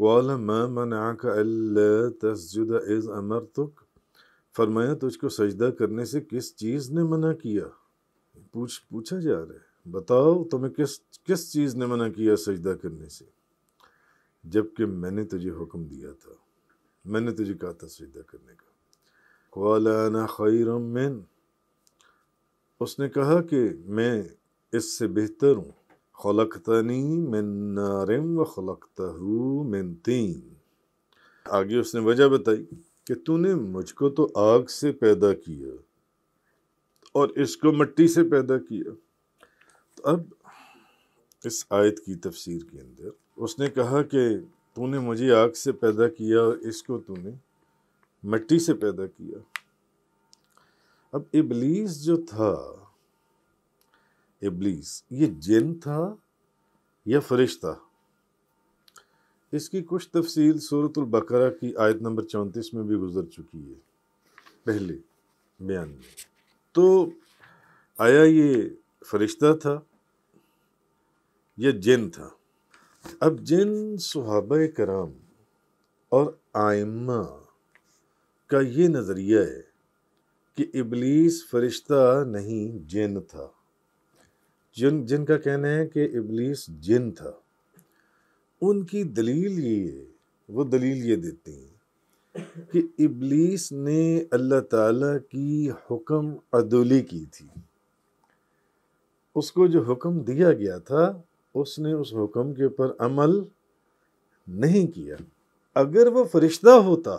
वाल मैं मनाक तस्जुद इज़ अमर तुक फरमाया तुझको सजदा करने से किस चीज़ ने मना किया पूछ पूछा जा रहा है बताओ तुम्हें किस किस चीज़ ने मना किया सजदा करने से जबकि मैंने तुझे हुक्म दिया था मैंने तुझे कहा था सजदा करने का ख्वालाना खैरम उसने कहा कि मैं इससे बेहतर हूँ खलकतनी मिन नारिम व खलकतहू मिन तीन आगे उसने वजह बताई कि तूने मुझको तो आग से पैदा किया और इसको मिट्टी से पैदा किया तो अब इस आयत की तफसीर के अंदर उसने कहा कि तूने मुझे आग से पैदा किया और इसको तूने मिट्टी से पैदा किया अब इबलीस जो था इब्लीस ये जिन था या फरिश्ता इसकी कुछ तफसील सूरतुल बकरा की आयत नंबर चौंतीस में भी गुजर चुकी है पहले बयान में तो आया ये फरिश्ता था या जिन था अब जिन सुहाब कराम और आयमा का ये नज़रिया है कि इबलीस फरिश्ता नहीं जिन था जिन जिनका कहना है कि इबलीस जिन था उनकी दलील ये वो दलील ये देती हैं कि इबलीस ने अल्लाह ताला की हुक्म अदोली की थी उसको जो हुक्म दिया गया था उसने उस हुक्म के ऊपर अमल नहीं किया अगर वो फरिश्ता होता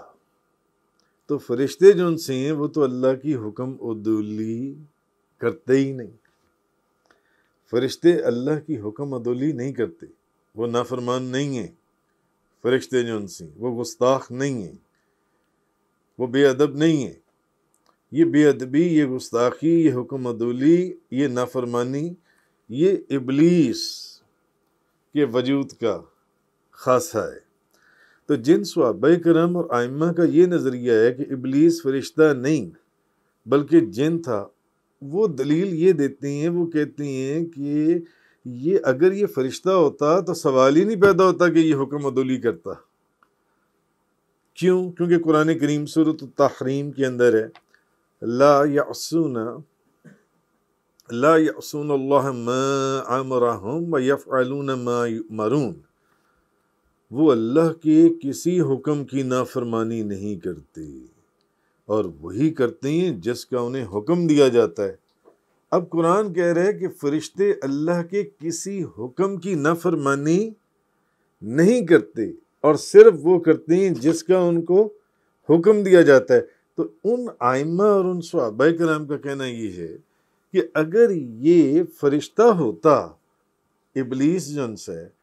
तो फरिश्ते जो उनसे हैं वो तो अल्लाह की हुक्म उदुली करते ही नहीं फरिश्ते अल्लाह की हुक्म अदोली नहीं करते वो नाफरमान नहीं हैं फरिश्ते जो सी वो गुस्ताख नहीं हैं वो बेअदब नहीं हैं ये बेअदबी ये गुस्ताखी ये हुक्म अदोली ये नाफरमानी ये इबलीस के वजूद का खासा है तो जिन स्वाब करम और आयमा का ये नज़रिया है कि इबलीस फरिश्ता नहीं बल्कि जिन था वो दलील ये देती हैं वो कहती हैं कि ये अगर ये फरिश्ता होता तो सवाल ही नहीं पैदा होता कि ये हुक्म अदली करता क्यों क्योंकि कुरान करीम सूरत तहरीम के अंदर है ला यासून ला यासून अल्लाह मराहम वो अल्लाह के किसी हुक्म की नाफरमानी नहीं करती और वही करते हैं जिसका उन्हें हुक्म दिया जाता है अब कुरान कह रहे हैं कि फरिश्ते अल्लाह के किसी हुक्म की नफरमानी नहीं करते और सिर्फ वो करते हैं जिसका उनको हुक्म दिया जाता है तो उन आइमा और उन स्वाबा कराम का कहना ये है कि अगर ये फरिश्ता होता इबलीस जो है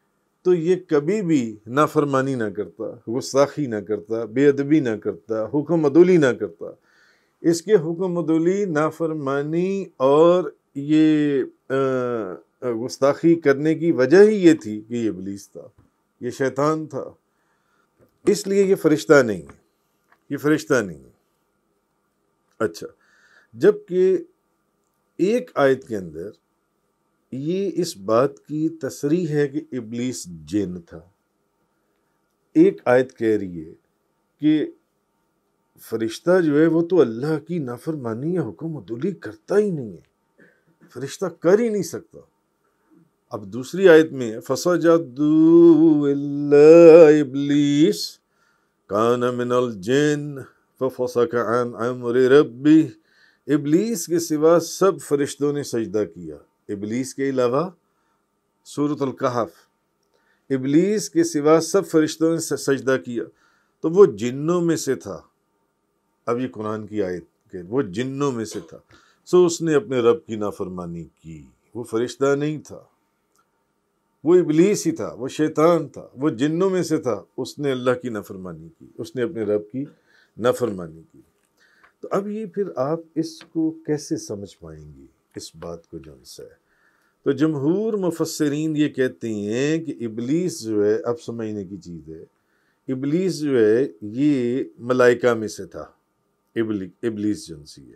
तो ये कभी भी नाफरमानी ना करता गुस्ताखी ना करता बेअदबी ना करता हुक्म अदोली ना करता इसके हुक्म अदोली नाफरमानी और ये गुस्ताखी करने की वजह ही ये थी कि ये बलीस था ये शैतान था इसलिए ये फरिश्ता नहीं है ये फरिश्ता नहीं है अच्छा जबकि एक आयत के अंदर ये इस बात की तस्री है कि इबलीस जिन था एक आयत कह रही है कि फरिश्ता जो है वो तो अल्लाह की नाफरमानी या हुक्म अदुली करता ही नहीं है फरिश्ता कर ही नहीं सकता अब दूसरी आयत में फसा इबलीस कान मिनल जिन फसा इबलीस के सिवा सब फरिश्तों ने सजदा किया इबलीस के अलावा सूरतलकहफ़ इबलीस के सिवा सब फरिश्तों ने सजदा किया तो वो जिन्नों में से था अब ये कुरान की आयत के वो जिन्नों में से था सो उसने अपने रब की नाफरमानी की वो फरिश्ता नहीं था वो इबलीस ही था वो शैतान था वो जिन्नों में से था उसने अल्लाह की नाफरमानी की उसने अपने रब की नाफरमानी की तो अब ये फिर आप इसको कैसे समझ पाएंगे इस बात को जो है तो जमहूर मुफसरीन ये कहते हैं कि इबलीस जो है अब समझने की चीज़ है इबलीस जो है ये मलाइका में से था इबली इबलीस सी है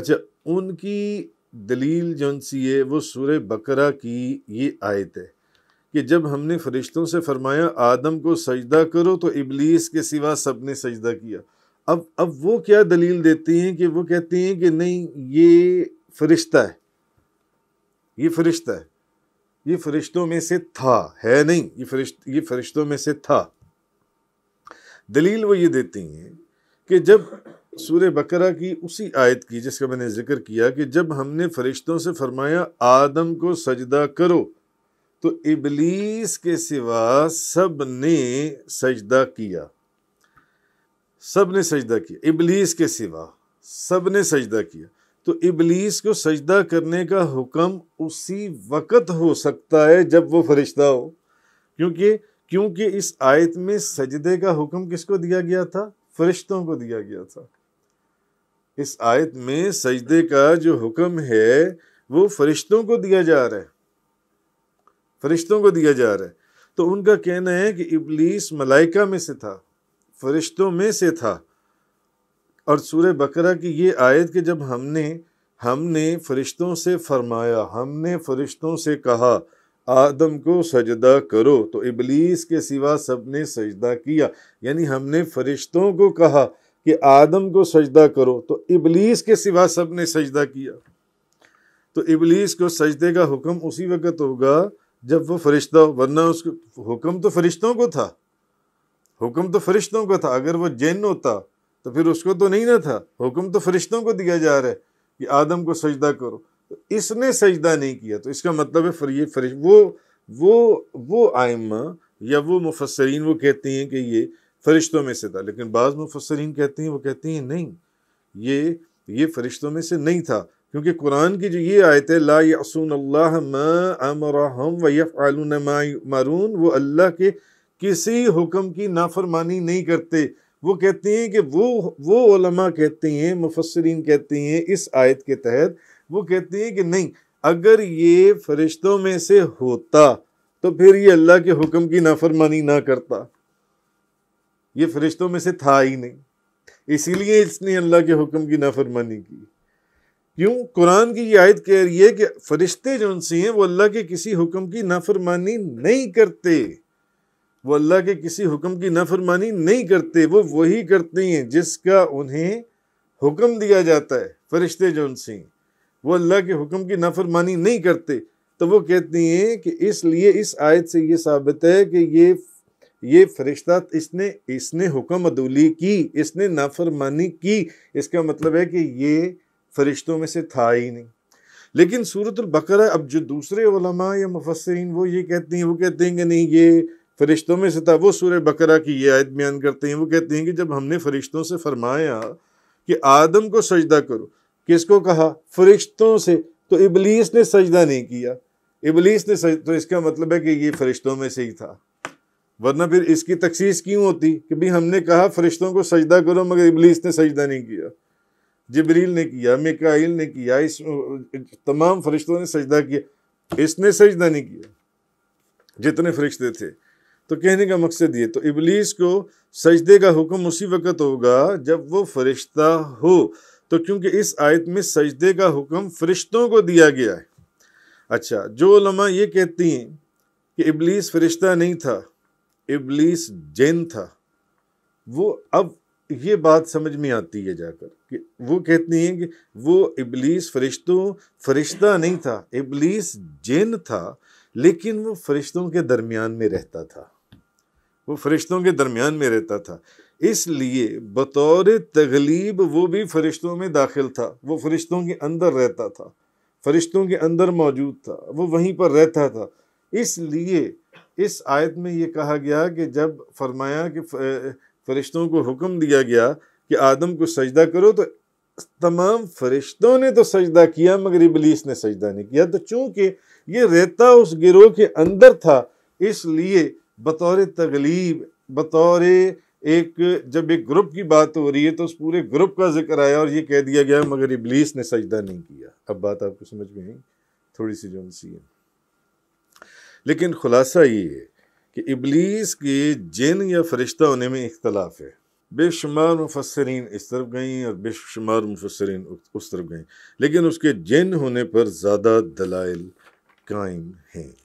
अच्छा उनकी दलील सी है वो सूर बकरा की ये आयत है कि जब हमने फरिश्तों से फरमाया आदम को सजदा करो तो इबलीस के सिवा सब ने सजदा किया अब अब वो क्या दलील देते हैं कि वो कहते हैं कि नहीं ये फरिश्ता है ये फरिश्ता है ये फरिश्तों में से था है नहीं ये फरिश्त ये फरिश्तों में से था दलील वो ये देती हैं कि जब सूर्य बकरा की उसी आयत की जिसका मैंने जिक्र किया कि जब हमने फरिश्तों से फरमाया आदम को सजदा करो तो इबलीस के सिवा सब ने सजदा किया सब ने सजदा किया इबलीस के सिवा सब ने सजदा किया तो इबलीस को सजदा करने का हुक्म उसी वक़्त हो सकता है जब वो फरिश्ता हो क्योंकि क्योंकि इस आयत में सजदे का हुक्म किसको दिया गया था फरिश्तों को दिया गया था इस आयत में सजदे का जो हुक्म है वो फरिश्तों को दिया जा रहा है फरिश्तों को दिया जा रहा है तो उनका कहना है कि इबलीस मलाइका में से था फरिश्तों में से था और सूर्य बकरा की ये आयत कि जब हमने हमने फरिश्तों से फरमाया हमने फरिश्तों से कहा आदम को सजदा करो तो इबलीस के सिवा सब ने सजदा किया यानी हमने फरिश्तों को कहा कि आदम को सजदा करो तो इबलीस के सिवा सब ने सजदा किया तो इबलीस को सजदे का हुक्म उसी वक़्त होगा जब वो फरिश्ता वरना उसको हुक्म तो फरिश्तों को था हुक्म तो फरिश्तों को था अगर वो जैन होता तो फिर उसको तो नहीं ना था हुक्म तो फरिश्तों को दिया जा रहा है कि आदम को सजदा करो तो इसने सजदा नहीं किया तो इसका मतलब है फिर ये फरिश वो वो वो आयमा या वो मुफसरीन वो कहती हैं कि ये फरिश्तों में से था लेकिन बाज़ मुफसरीन कहती हैं वो कहती हैं नहीं ये ये फरिश्तों में से नहीं था क्योंकि कुरान की जो ये आयत है ला यसून अल्लाह मरहम वफ़ालून मारून वो अल्लाह के किसी हुक्म की नाफरमानी नहीं करते वो कहती हैं कि वो वो ओलमा कहती हैं मुफसरीन कहती हैं इस आयत के तहत वो कहती हैं कि नहीं अगर ये फरिश्तों में से होता तो फिर ये अल्लाह के हुक्म की नाफरमानी ना करता ये फरिश्तों में से था ही नहीं इसीलिए इसने अल्लाह के हुक्म की नाफरमानी की क्यों कुरान की ये आयत कह रही है कि फरिश्ते जो उनसे हैं वो अल्लाह के किसी हुक्म की नाफरमानी नहीं करते वो अल्लाह के किसी हुक्म की नाफरमानी नहीं करते वो वही करते हैं जिसका उन्हें हुक्म दिया जाता है फरिश्ते जो उनसे वो अल्लाह के हुक्म की नाफरमानी नहीं करते तो वो कहती हैं कि इसलिए इस आयत से ये साबित है कि ये ये फरिश्ता इसने इसने हुक्म अदूली की इसने नाफरमानी की इसका मतलब है कि ये फरिश्तों में से था ही नहीं लेकिन सूरत बकर अब जो दूसरे या मुफसरीन वो ये कहते हैं वो कहते हैं कि नहीं ये फरिश्तों में से था वो सूर्य बकरा की ये आयत बयान करते हैं वो कहते हैं कि जब हमने फरिश्तों से फरमाया कि आदम को सजदा करो किसको कहा फरिश्तों से तो इबलीस ने सजदा नहीं किया इबलीस ने सज तो इसका मतलब है कि ये फरिश्तों में से ही था वरना फिर इसकी तकसीस क्यों होती कि भाई हमने कहा फरिश्तों को सजदा करो मगर इबलीस ने सजदा नहीं किया जबरील ने किया मिकाइल ने किया इस तमाम फरिश्तों ने सजदा किया इसने सजदा नहीं किया जितने फरिश्ते थे तो कहने का मकसद ये तो इबलीस को सजदे का हुक्म उसी वक़्त होगा जब वो फरिश्ता हो तो क्योंकि इस आयत में सजदे का हुक्म फरिश्तों को दिया गया है अच्छा जो लमा ये कहती हैं कि इबलीस फरिश्ता नहीं था इबलीस जैन था वो अब ये बात समझ में आती है जाकर कि वो कहती हैं कि वो इबलीस फरिश्तों फरिश्ता नहीं था इबलीस जैन था लेकिन वो फरिश्तों के दरमियान में रहता था वो फरिश्तों के दरमियान में रहता था इसलिए बतौर तगलीब वो भी फरिश्तों में दाखिल था वो फरिश्तों के अंदर रहता था फरिश्तों के अंदर मौजूद था वो वहीं पर रहता था इसलिए इस आयत में ये कहा गया कि जब फरमाया कि फरिश्तों को हुक्म दिया गया कि आदम को सजदा करो तो तमाम फरिश्तों ने तो सजदा किया मगर इबलीस ने सजदा नहीं किया तो चूंकि ये रहता उस गिरोह के अंदर था इसलिए बतौर तगलीब बतौर एक जब एक ग्रुप की बात हो रही है तो उस पूरे ग्रुप का जिक्र आया और ये कह दिया गया मगर इबलीस ने सजदा नहीं किया अब बात आपको समझ में आई थोड़ी सी जो सी है लेकिन खुलासा ये है कि इबलीस के जिन या फरिश्ता होने में इख्तलाफ है बेशुमार मुफसरीन इस तरफ गई और बेशुमार मुफसरीन उस तरफ गई लेकिन उसके जिन होने पर ज़्यादा दलाइल कायम हैं